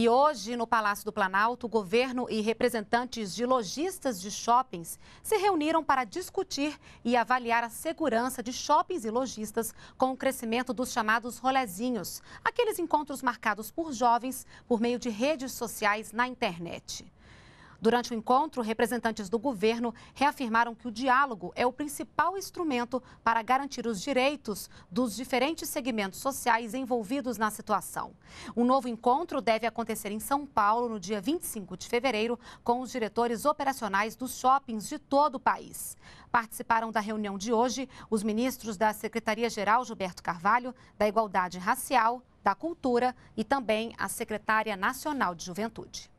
E hoje, no Palácio do Planalto, o governo e representantes de lojistas de shoppings se reuniram para discutir e avaliar a segurança de shoppings e lojistas com o crescimento dos chamados rolezinhos, aqueles encontros marcados por jovens por meio de redes sociais na internet. Durante o encontro, representantes do governo reafirmaram que o diálogo é o principal instrumento para garantir os direitos dos diferentes segmentos sociais envolvidos na situação. Um novo encontro deve acontecer em São Paulo no dia 25 de fevereiro com os diretores operacionais dos shoppings de todo o país. Participaram da reunião de hoje os ministros da Secretaria-Geral Gilberto Carvalho, da Igualdade Racial, da Cultura e também a secretária nacional de Juventude.